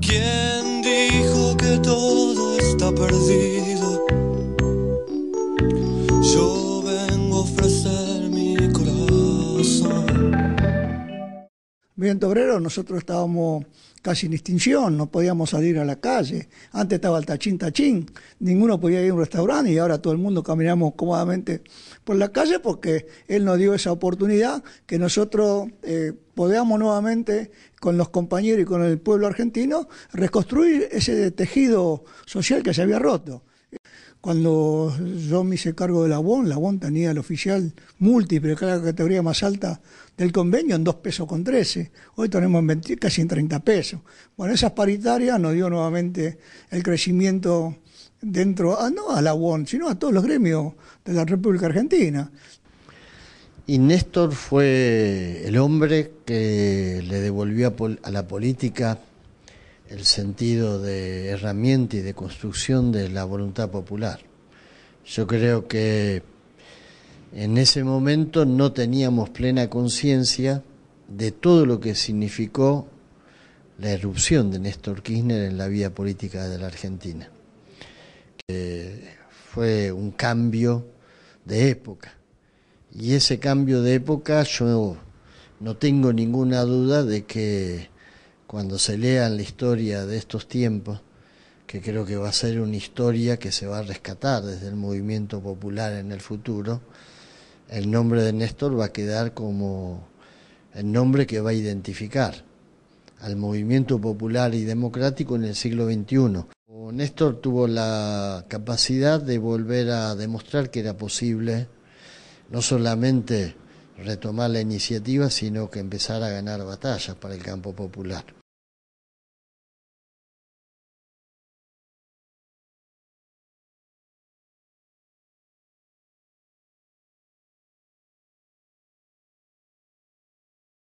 Quién dijo que todo está perdido? movimiento obrero nosotros estábamos casi en extinción, no podíamos salir a la calle. Antes estaba el tachín tachín, ninguno podía ir a un restaurante y ahora todo el mundo caminamos cómodamente por la calle porque él nos dio esa oportunidad que nosotros eh, podíamos nuevamente con los compañeros y con el pueblo argentino reconstruir ese tejido social que se había roto. Cuando yo me hice cargo de la UON, la UON tenía el oficial múltiple, que era la categoría más alta del convenio, en 2 pesos con 13. Hoy tenemos 20, casi en 30 pesos. Bueno, esas paritarias nos dio nuevamente el crecimiento dentro, a, ah, no a la UON, sino a todos los gremios de la República Argentina. Y Néstor fue el hombre que le devolvió a la política el sentido de herramienta y de construcción de la voluntad popular. Yo creo que en ese momento no teníamos plena conciencia de todo lo que significó la erupción de Néstor Kirchner en la vida política de la Argentina, que fue un cambio de época. Y ese cambio de época yo no tengo ninguna duda de que cuando se lean la historia de estos tiempos, que creo que va a ser una historia que se va a rescatar desde el movimiento popular en el futuro, el nombre de Néstor va a quedar como el nombre que va a identificar al movimiento popular y democrático en el siglo XXI. Néstor tuvo la capacidad de volver a demostrar que era posible no solamente retomar la iniciativa, sino que empezar a ganar batallas para el campo popular.